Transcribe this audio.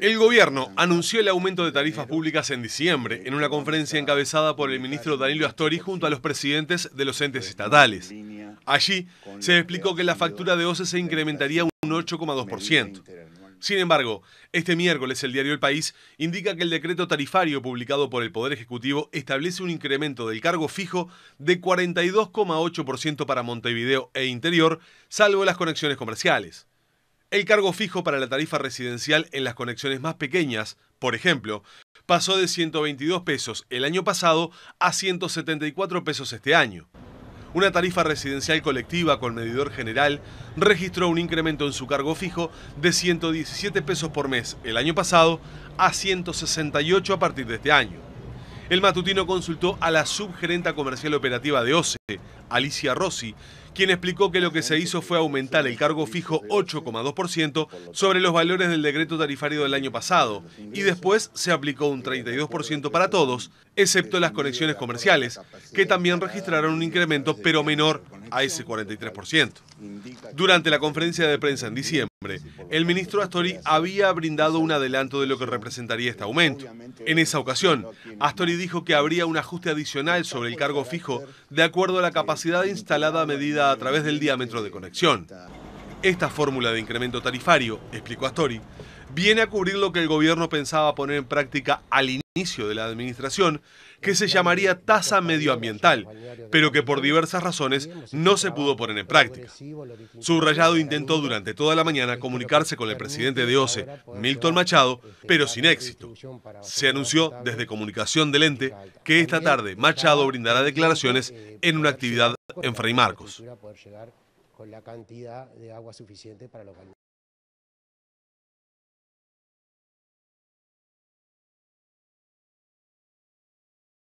El gobierno anunció el aumento de tarifas públicas en diciembre en una conferencia encabezada por el ministro Danilo Astori junto a los presidentes de los entes estatales. Allí se explicó que la factura de OCE se incrementaría un 8,2%. Sin embargo, este miércoles el diario El País indica que el decreto tarifario publicado por el Poder Ejecutivo establece un incremento del cargo fijo de 42,8% para Montevideo e Interior, salvo las conexiones comerciales. El cargo fijo para la tarifa residencial en las conexiones más pequeñas, por ejemplo, pasó de 122 pesos el año pasado a 174 pesos este año. Una tarifa residencial colectiva con medidor general registró un incremento en su cargo fijo de 117 pesos por mes el año pasado a 168 a partir de este año. El matutino consultó a la subgerenta comercial operativa de OCE, Alicia Rossi, quien explicó que lo que se hizo fue aumentar el cargo fijo 8,2% sobre los valores del decreto tarifario del año pasado y después se aplicó un 32% para todos, excepto las conexiones comerciales, que también registraron un incremento pero menor a ese 43%. Durante la conferencia de prensa en diciembre, el ministro Astori había brindado un adelanto de lo que representaría este aumento. En esa ocasión, Astori dijo que habría un ajuste adicional sobre el cargo fijo de acuerdo a la capacidad instalada medida a través del diámetro de conexión. Esta fórmula de incremento tarifario, explicó Astori, viene a cubrir lo que el gobierno pensaba poner en práctica al inicio de la administración, que se llamaría tasa medioambiental, pero que por diversas razones no se pudo poner en práctica. Subrayado intentó durante toda la mañana comunicarse con el presidente de OCE, Milton Machado, pero sin éxito. Se anunció desde comunicación del ente que esta tarde Machado brindará declaraciones en una actividad en Fray Marcos con la cantidad de agua suficiente para los